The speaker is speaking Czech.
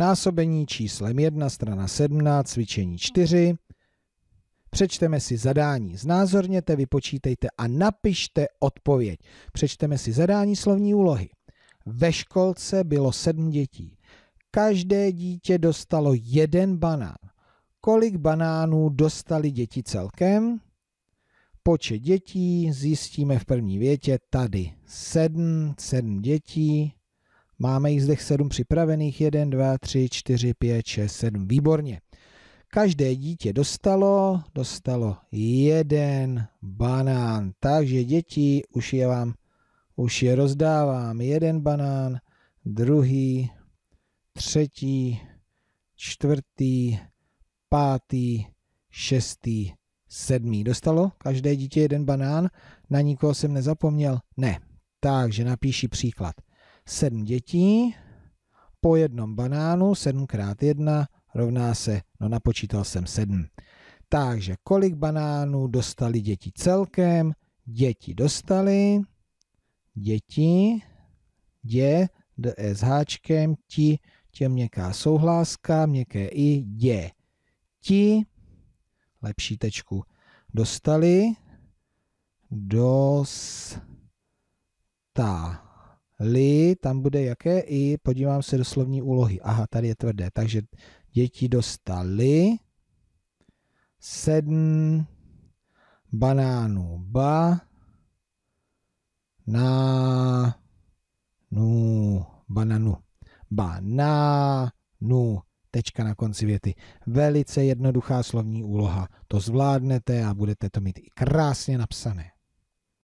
násobení číslem 1, strana 17, cvičení 4. Přečteme si zadání, znázorněte, vypočítejte a napište odpověď. Přečteme si zadání slovní úlohy. Ve školce bylo sedm dětí. Každé dítě dostalo jeden banán. Kolik banánů dostali děti celkem? Počet dětí zjistíme v první větě tady. Sedm, sedm dětí, Máme jich zde 7 připravených, 1, 2, 3, 4, 5, 6, 7, výborně. Každé dítě dostalo, dostalo jeden banán, takže děti, už je vám, už je rozdávám, jeden banán, druhý, třetí, čtvrtý, pátý, šestý, sedmý. Dostalo každé dítě jeden banán, na nikoho jsem nezapomněl? Ne. Takže napíši příklad sedm dětí, po jednom banánu, 7 krát 1 rovná se, no napočítal jsem 7. Takže kolik banánů dostali děti celkem? Děti dostali, děti, dě, d e s háčkem, ti, tě měkká souhláska, měkké i, dě, ti, lepší tečku, dostali, dostali, li, tam bude jaké i, podívám se do slovní úlohy. Aha, tady je tvrdé, takže děti dostali sedm banánů ba na nu bananu nu tečka na konci věty. Velice jednoduchá slovní úloha. To zvládnete a budete to mít i krásně napsané.